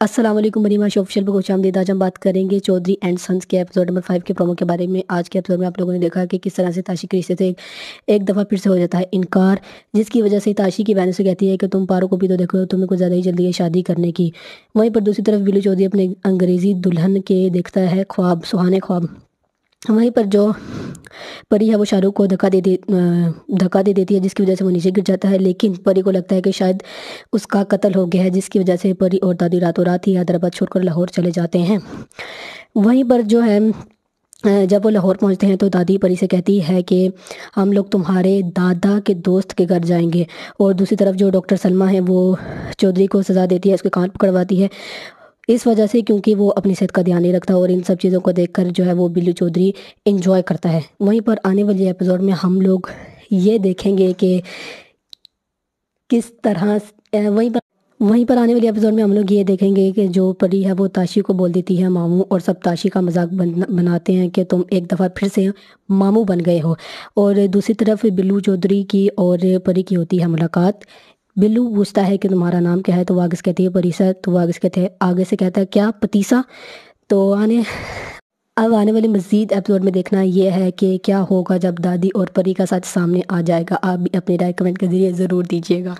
Aslam मरीमा show official पर खुश आमदीद आज हम बात करेंगे चौधरी एंड सन्स के एपिसोड नंबर फाइव के प्रोमो के बारे में आज के एपिसोड में आप लोगों ने देखा कि किस तरह से ताशी के रिश्ते से एक दफ़ा फिर से हो जाता है इनकार जिसकी वजह से ताशी की बहनों से कहती है कि तुम पारो को भी तो देखो तुम्हें कुछ ज़्यादा ही जल्दी है शादी करने की वहीं पर दूसरी तरफ बिलू चौधरी अपने अंग्रेज़ी दुल्हन के देखता है ख्वाब सुहाने ख्वाब वहीं पर जो परी है वो शाहरुख को धक्का दे दे धक्का दे देती है जिसकी वजह से वो नीचे गिर जाता है लेकिन परी को लगता है कि शायद उसका कत्ल हो गया है जिसकी वजह से परी और दादी रातों रात ही हैदराबाद छोड़कर लाहौर चले जाते हैं वहीं पर जो है जब वो लाहौर पहुंचते हैं तो दादी परी से कहती है कि हम लोग तुम्हारे दादा के दोस्त के घर जाएंगे और दूसरी तरफ जो डॉक्टर सलमा है वो चौधरी को सज़ा देती है उसके कान पकड़वाती है इस वजह से क्योंकि वो अपनी सेहत का ध्यान नहीं रखता और इन सब चीज़ों को देखकर जो है वो बिल्लू चौधरी इन्जॉय करता है वहीं पर आने वाले एपिसोड में हम लोग ये देखेंगे कि किस तरह वहीं पर वहीं पर आने वाले एपिसोड में हम लोग ये देखेंगे कि जो परी है वो ताशी को बोल देती है मामू और सब ताशी का मजाक बन, बनाते हैं कि तुम एक दफ़ा फिर से मामू बन गए हो और दूसरी तरफ बिल्लू चौधरी की और परी की होती है मुलाकात बिल्लू पूछता है कि तुम्हारा नाम क्या है तो वागस कहती है परीसा तो वागस कहते हैं आगे से कहता है क्या पतीसा तो आने अब आने वाले मज़ीद एपिसोड में देखना यह है कि क्या होगा जब दादी और परी का साथ सामने आ जाएगा आप भी अपने राय कमेंट के ज़रिए ज़रूर दीजिएगा